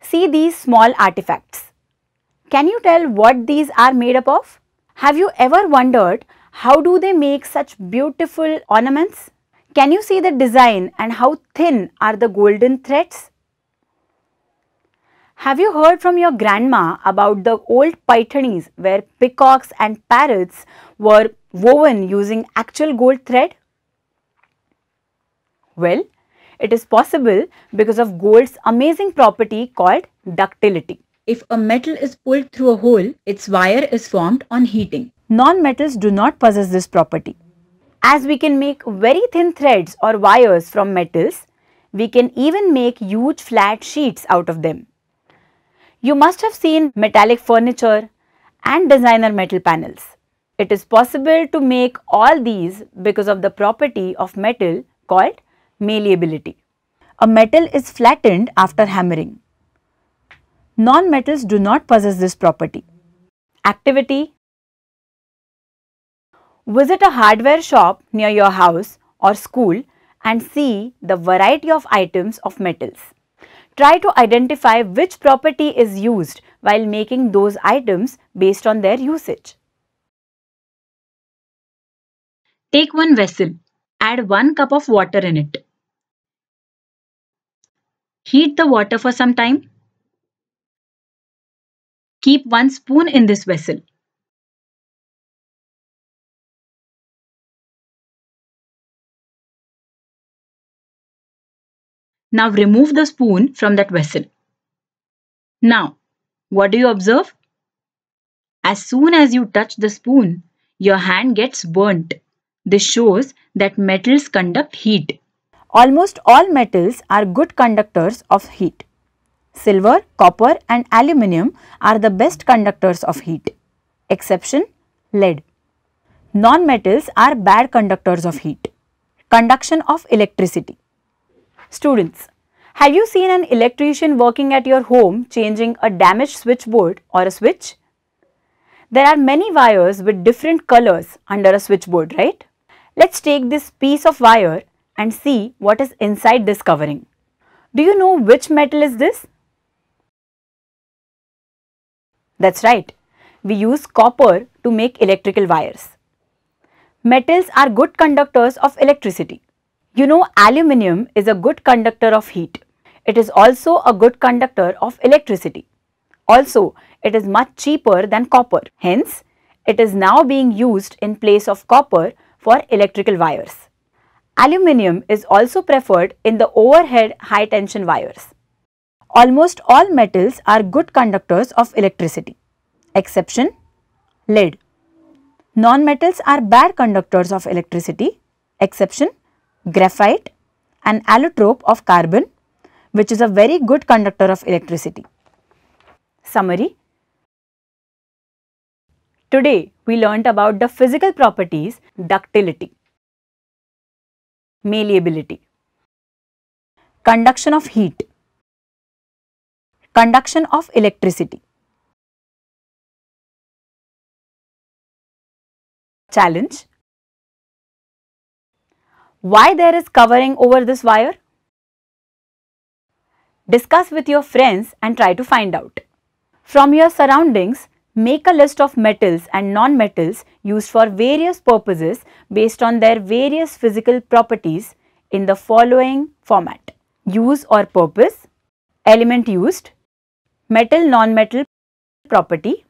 See these small artifacts. Can you tell what these are made up of? Have you ever wondered how do they make such beautiful ornaments? Can you see the design and how thin are the golden threads? Have you heard from your grandma about the old Pythonese where peacocks and parrots were woven using actual gold thread? Well, it is possible because of gold's amazing property called ductility. If a metal is pulled through a hole, its wire is formed on heating. Non-metals do not possess this property. As we can make very thin threads or wires from metals, we can even make huge flat sheets out of them. You must have seen metallic furniture and designer metal panels. It is possible to make all these because of the property of metal called malleability. A metal is flattened after hammering. Non-metals do not possess this property. Activity Visit a hardware shop near your house or school and see the variety of items of metals. Try to identify which property is used while making those items based on their usage. Take one vessel, add 1 cup of water in it. Heat the water for some time. Keep one spoon in this vessel. Now remove the spoon from that vessel. Now, what do you observe? As soon as you touch the spoon, your hand gets burnt. This shows that metals conduct heat. Almost all metals are good conductors of heat. Silver, copper and aluminium are the best conductors of heat. Exception lead. Non-metals are bad conductors of heat. Conduction of electricity. Students, have you seen an electrician working at your home changing a damaged switchboard or a switch? There are many wires with different colors under a switchboard, right? Let's take this piece of wire and see what is inside this covering. Do you know which metal is this? That's right. We use copper to make electrical wires. Metals are good conductors of electricity. You know aluminium is a good conductor of heat. It is also a good conductor of electricity. Also, it is much cheaper than copper. Hence, it is now being used in place of copper for electrical wires. Aluminium is also preferred in the overhead high tension wires. Almost all metals are good conductors of electricity. Exception lead. Non-metals are bad conductors of electricity. Exception graphite an allotrope of carbon which is a very good conductor of electricity. Summary Today we learnt about the physical properties ductility malleability. Conduction of heat, conduction of electricity. Challenge. Why there is covering over this wire? Discuss with your friends and try to find out. From your surroundings, Make a list of metals and non-metals used for various purposes based on their various physical properties in the following format. Use or purpose, element used, metal-non-metal property,